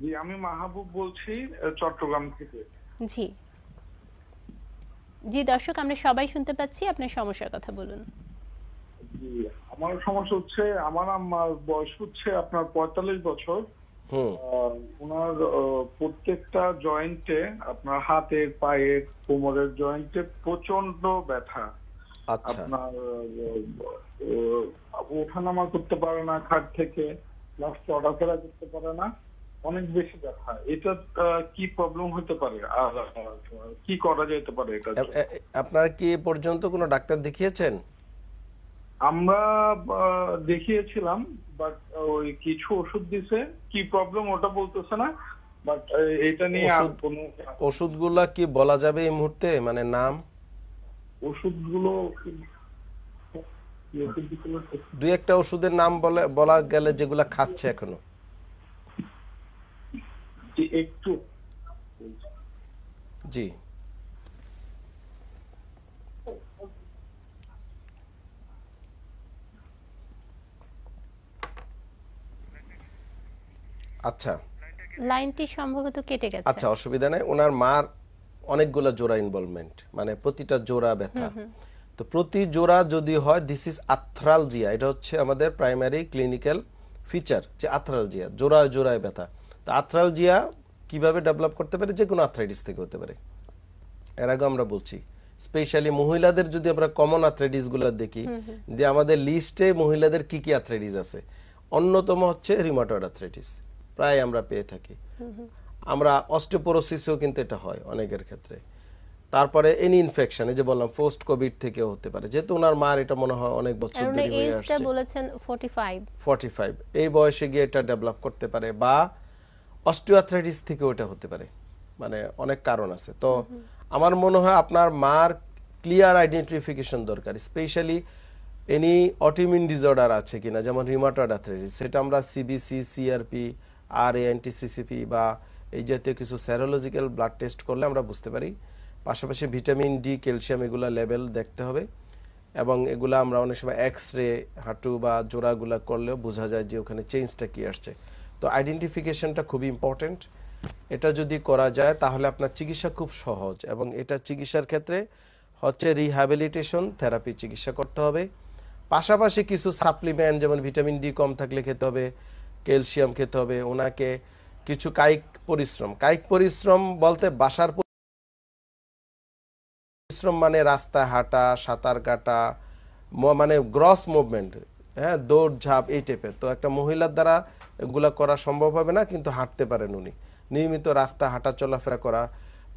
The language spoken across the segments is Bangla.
জি আমি মাহবুব বলছি চট্টগ্রাম থেকে জি জি দর্শক আমরা সবাই শুনতে পাচ্ছি আপনার সমস্যার কথা বলুন জি আমার সমস্যা হচ্ছে আমার আম্মার বয়স হচ্ছে আপনার পঁয়তাল্লিশ বছর ওনার প্রত্যেকটা জয়েন্টে আপনার হাতের পায়ের কোমরের জয়েন্টে প্রচন্ড ব্যথা আচ্ছা। আপনার ওঠানামা করতে পারে না খাট থেকে প্লাস চলাফেরা করতে পারে না অনেক বেশি ব্যথা এটা কি প্রবলেম হতে পারে আর কি করা যেতে পারে এটা আপনারা কি পর্যন্ত কোনো ডাক্তার দেখিয়েছেন আমরা দেখিয়েছিলাম বাট ওই কিছু ওষুধ দিছে কি প্রবলেম ওটা বলতেছে না বাট এটা নিয়ে ওষুধগুলা কি বলা যাবে এই মুহূর্তে মানে নাম ওষুধগুলো দুই একটা ওষুধের নাম বলা গেলে যেগুলা খাচ্ছে এখনো যে একটু জি আচ্ছা লাইনটি সম্ভবত কেটে গেছে আচ্ছা অসুবিধা নাই ওনার মার অনেকগুলো জোড়া ইনভলভমেন্ট মানে প্রতিটা জোড়া ব্যথা তো প্রতি জোড়া যদি হয় দিস ইজ আথ্রালজিয়া এটা হচ্ছে আমাদের প্রাইমারি ক্লিনিক্যাল ফিচার যে আথ্রালজিয়া জোড়ায় জোড়ায় ব্যথা তো আথ্রালজিয়া কিভাবে ডেভেলপ করতে পারে যে কোনো আথ্রাইটিস থেকে হতে পারে এর আগে আমরা বলছি স্পেশালি মহিলাদের যদি আমরা কমন আথ্রাইটিসগুলো দেখি যে আমাদের লিস্টে মহিলাদের কি কি আথ্রাইটিস আছে অন্যতম হচ্ছে রিমাটয়েড আর্থ্রাইটিস প্রায় আমরা পেয়ে থাকি আমরা অস্টোপোরোসিসও কিন্তু এটা হয় অনেকের ক্ষেত্রে তারপরে এনি ইনফেকশন এই যে বললাম পোস্ট কোভিড থেকেও হতে পারে যেহেতু ওনার মার এটা মনে হয় অনেক বছর ধরে হয়ে আসছে বলেছেন 45 45 এই বয়সে গিয়ে এটা ডেভেলপ করতে পারে বা অস্টিওথ্রাইটিস থেকে ওটা হতে পারে মানে অনেক কারণ আছে তো আমার মনে হয় আপনার মার ক্লিয়ার আইডেন্টিফিকেশন দরকার স্পেশালি এনি অটিমিন ডিজর্ডার আছে কিনা যেমন রিমাটার্ড অ্যাথ্রাইটিস সেটা আমরা সিবিসি সিআরপি আর এ এনটিসিসিপি বা এই জাতীয় কিছু স্যারোলজিক্যাল ব্লাড টেস্ট করলে আমরা বুঝতে পারি পাশাপাশি ভিটামিন ডি ক্যালসিয়াম এগুলো লেভেল দেখতে হবে এবং এগুলো আমরা অনেক সময় এক্স রে হাঁটু বা জোড়াগুলো করলেও বোঝা যায় যে ওখানে চেঞ্জটা কী আসছে তো আইডেন্টিফিকেশনটা খুব ইম্পর্টেন্ট এটা যদি করা যায় তাহলে আপনার চিকিৎসা খুব সহজ এবং এটা চিকিৎসার ক্ষেত্রে হচ্ছে রিহ্যাবিলিটেশন থেরাপি চিকিৎসা করতে হবে পাশাপাশি কিছু সাপ্লিমেন্ট যেমন ভিটামিন ডি কম থাকলে খেতে হবে ক্যালসিয়াম খেতে হবে ওনাকে কিছু কায়িক পরিশ্রম কায়িক পরিশ্রম বলতে বাসার পরিশ্রম মানে রাস্তায় হাঁটা সাঁতার কাটা মানে গ্রস মুভমেন্ট হ্যাঁ দৌড় ঝাঁপ এই টাইপের তো একটা মহিলার দ্বারা এগুলো করা সম্ভব হবে না কিন্তু হাঁটতে পারেন উনি নিয়মিত রাস্তা হাঁটা চলাফেরা করা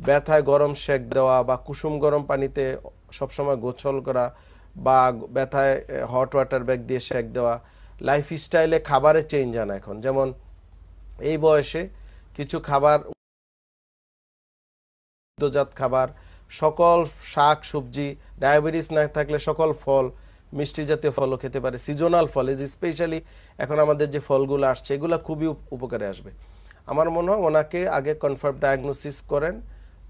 ব্যথায় গরম সেক দেওয়া বা কুসুম গরম পানিতে সবসময় গোছল করা বা ব্যথায় হট ওয়াটার ব্যাগ দিয়ে সেক দেওয়া লাইফ স্টাইলে খাবারে চেঞ্জ আনা এখন যেমন এই বয়সে কিছু খাবার খাবার সকল শাক সবজি ডায়াবেটিস না থাকলে সকল ফল মিষ্টি জাতীয় ফলও খেতে পারে সিজনাল ফল এজ স্পেশালি এখন আমাদের যে ফলগুলো আসছে এগুলো খুবই উপকারে আসবে আমার মনে হয় ওনাকে আগে কনফার্ম ডায়াগনোসিস করেন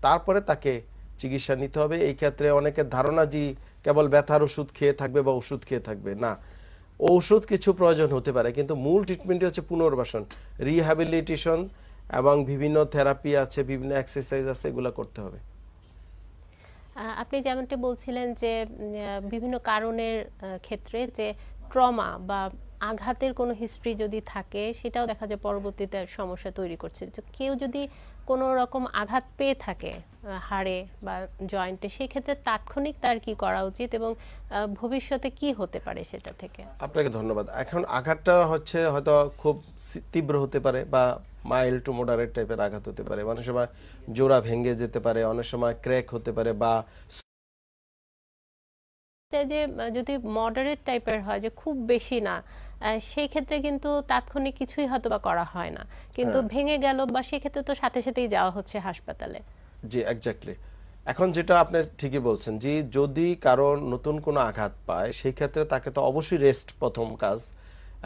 তারপরে তাকে চিকিৎসা নিতে হবে এই ক্ষেত্রে অনেকের ধারণা যে কেবল ব্যথার ওষুধ খেয়ে থাকবে বা ওষুধ খেয়ে থাকবে না ওষুধ কিছু প্রয়োজন হতে পারে কিন্তু মূল ট্রিটমেন্টই হচ্ছে পুনর্বাসন রিহ্যাবিলিটেশন এবং বিভিন্ন থেরাপি আছে বিভিন্ন এক্সারসাইজ আছে এগুলো করতে হবে আপনি যেমনটা বলছিলেন যে বিভিন্ন কারণের ক্ষেত্রে যে ট্রমা বা আঘাতের কোনো হিস্ট্রি যদি থাকে সেটাও দেখা যায় পরবর্তীতে সমস্যা তৈরি করছে তো কেউ যদি কোনো রকম আঘাত পেয়ে থাকে হাড়ে বা জয়েন্টে সেই ক্ষেত্রে তাৎক্ষণিক তার কি করা উচিত এবং ভবিষ্যতে কি হতে পারে সেটা থেকে আপনাকে ধন্যবাদ এখন আঘাতটা হচ্ছে হয়তো খুব তীব্র হতে পারে বা মাইল্ড টু মোডারেট টাইপের আঘাত হতে পারে অনেক সময় জোড়া ভেঙে যেতে পারে অনেক সময় ক্র্যাক হতে পারে বা যে যদি মডারেট টাইপের হয় যে খুব বেশি না সেই ক্ষেত্রে কিন্তু তাৎক্ষণিক কিছুই হয়তো বা করা হয় না কিন্তু হ্যাঁ। ভেঙে গেল বা সেই ক্ষেত্রে তো সাথে সাথেই যাওয়া হচ্ছে হাসপাতালে জি এক্স্যাক্টলি এখন যেটা আপনি ঠিকই বলছেন যে যদি কারো নতুন কোনো আঘাত পায় সেই ক্ষেত্রে তাকে তো অবশ্যই রেস্ট প্রথম কাজ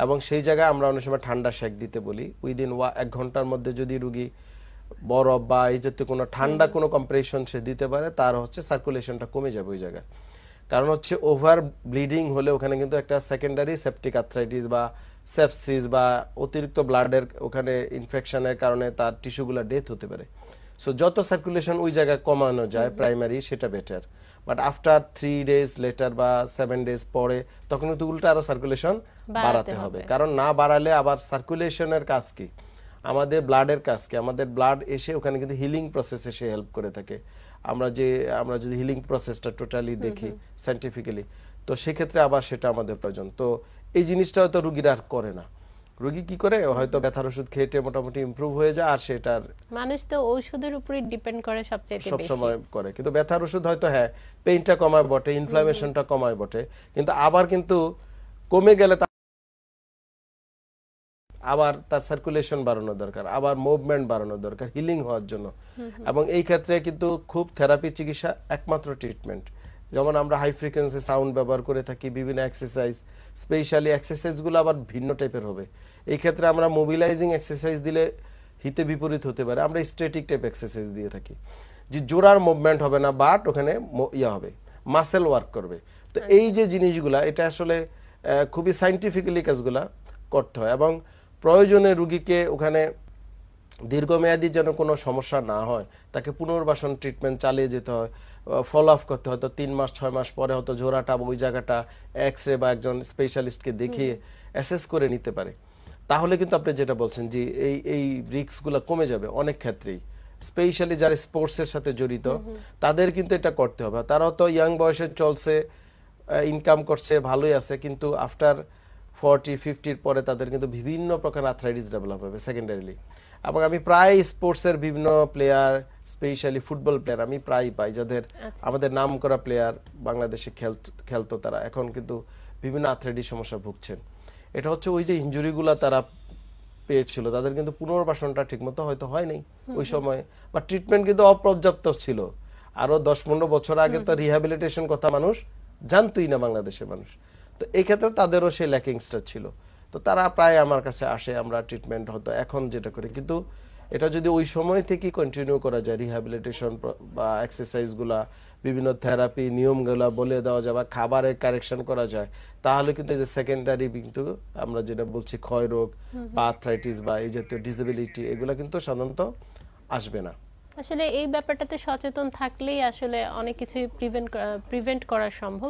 এবং সেই জায়গায় আমরা অনেক সময় ঠান্ডা শেক দিতে বলি উইদিন ওয়া এক ঘন্টার মধ্যে যদি রুগী বরফ বা এই জাতীয় কোনো ঠান্ডা কোনো কম্প্রেশন সে দিতে পারে তার হচ্ছে সার্কুলেশনটা কমে যাবে ওই জায়গায় কারণ হচ্ছে ওভার ব্লিডিং হলে ওখানে কিন্তু একটা সেকেন্ডারি সেপটিক আর্থ্রাইটিস বা সেপসিস বা অতিরিক্ত ব্লাডের ওখানে ইনফেকশনের কারণে তার টিস্যুগুলো ডেথ হতে পারে সো যত সার্কুলেশন ওই জায়গায় কমানো যায় প্রাইমারি সেটা better but after three days later বা সেভেন ডেজ পরে তখন কিন্তু উল্টা আরও সার্কুলেশন বাড়াতে হবে কারণ না বাড়ালে আবার সার্কুলেশনের কাজ কি আমাদের ব্লাডের কাজ কি আমাদের ব্লাড এসে ওখানে কিন্তু হিলিং প্রসেস এসে হেল্প করে থাকে আমরা যে আমরা যদি হিলিং প্রসেসটা টোটালি দেখি সাইন্টিফিক্যালি তো সেক্ষেত্রে আবার সেটা আমাদের প্রয়োজন তো এই জিনিসটা হয়তো রুগীরা আর করে না রোগী কি করে হয়তো ব্যথার ওষুধ খেয়ে মোটামুটি ইমপ্রুভ হয়ে যায় আর সেটার মানুষ তো ঔষধের উপরে ডিপেন্ড করে সবচেয়ে বেশি সব সময় করে কিন্তু ব্যথার ওষুধ হয়তো হ্যাঁ পেইনটা কমায় বটে ইনফ্ল্যামেশনটা কমায় বটে কিন্তু আবার কিন্তু কমে গেলে আবার তার সার্কুলেশন বাড়ানো দরকার আবার মুভমেন্ট বাড়ানো দরকার হিলিং হওয়ার জন্য এবং এই ক্ষেত্রে কিন্তু খুব থেরাপি চিকিৎসা একমাত্র ট্রিটমেন্ট যেমন আমরা হাই ফ্রিকোয়েন্সি সাউন্ড ব্যবহার করে থাকি বিভিন্ন এক্সারসাইজ স্পেশালি এক্সারসাইজগুলো আবার ভিন্ন টাইপের হবে এই ক্ষেত্রে আমরা মোবিলাইজিং এক্সারসাইজ দিলে হিতে বিপরীত হতে পারে আমরা স্ট্রেটিক টাইপ এক্সারসাইজ দিয়ে থাকি যে জোরার মুভমেন্ট হবে না বাট ওখানে ইয়া হবে মাসেল ওয়ার্ক করবে তো আচ্ছা। এই যে জিনিসগুলা এটা আসলে খুবই সাইন্টিফিক্যালি কাজগুলা করতে হয় এবং প্রয়োজনে রুগীকে ওখানে দীর্ঘমেয়াদী যেন কোনো সমস্যা না হয় তাকে পুনর্বাসন ট্রিটমেন্ট চালিয়ে যেতে হয় ফলো আপ করতে হয়তো তিন মাস ছয় মাস পরে হয়তো জোড়াটা ওই জায়গাটা এক্স রে বা একজন স্পেশালিস্টকে দেখিয়ে অ্যাসেস করে নিতে পারে তাহলে কিন্তু আপনি যেটা বলছেন যে এই এই রিস্কগুলো কমে যাবে অনেক ক্ষেত্রেই স্পেশালি যারা স্পোর্টসের সাথে জড়িত তাদের কিন্তু এটা করতে হবে তারা তো ইয়াং বয়সে চলছে ইনকাম করছে ভালোই আছে কিন্তু আফটার ফর্টি ফিফটির পরে তাদের কিন্তু বিভিন্ন প্রকার আর্থ্রাইটিস ডেভেলপ হবে সেকেন্ডারিলি এবং আমি প্রায় স্পোর্টসের বিভিন্ন প্লেয়ার স্পেশালি ফুটবল প্লেয়ার আমি প্রায় পাই যাদের আচ্ছা। আমাদের নাম করা প্লেয়ার বাংলাদেশে খেলতো তারা এখন কিন্তু বিভিন্ন আথলেটিক সমস্যা ভুগছেন এটা হচ্ছে ওই যে ইঞ্জুরিগুলো তারা পেয়েছিল তাদের কিন্তু পুনর্বাসনটা ঠিকমতো হয়তো হয় নাই ওই সময়ে বা ট্রিটমেন্ট কিন্তু অপর্যাপ্ত ছিল আরও দশ পনেরো বছর আগে তো রিহ্যাবিলিটেশন কথা মানুষ জানতোই না বাংলাদেশের মানুষ তো এই ক্ষেত্রে তাদেরও সেই ল্যাকিংসটা ছিল তো তারা প্রায় আমার কাছে আসে আমরা ট্রিটমেন্ট হতো এখন যেটা করি কিন্তু এটা যদি ওই সময় থেকে কন্টিনিউ করা যায় রিহ্যাবিলিটেশন বা এক্সারসাইজগুলা বিভিন্ন থেরাপি নিয়মগুলো বলে দেওয়া যায় বা খাবারের কারেকশন করা যায় তাহলে কিন্তু এই যে সেকেন্ডারি কিন্তু আমরা যেটা বলছি ক্ষয় রোগ বা আর্থ্রাইটিস বা এই জাতীয় ডিসেবিলিটি এগুলো কিন্তু সাধারণত আসবে না আসলে এই ব্যাপারটাতে সচেতন থাকলেই আসলে অনেক কিছুই প্রিভেন্ট প্রিভেন্ট করা সম্ভব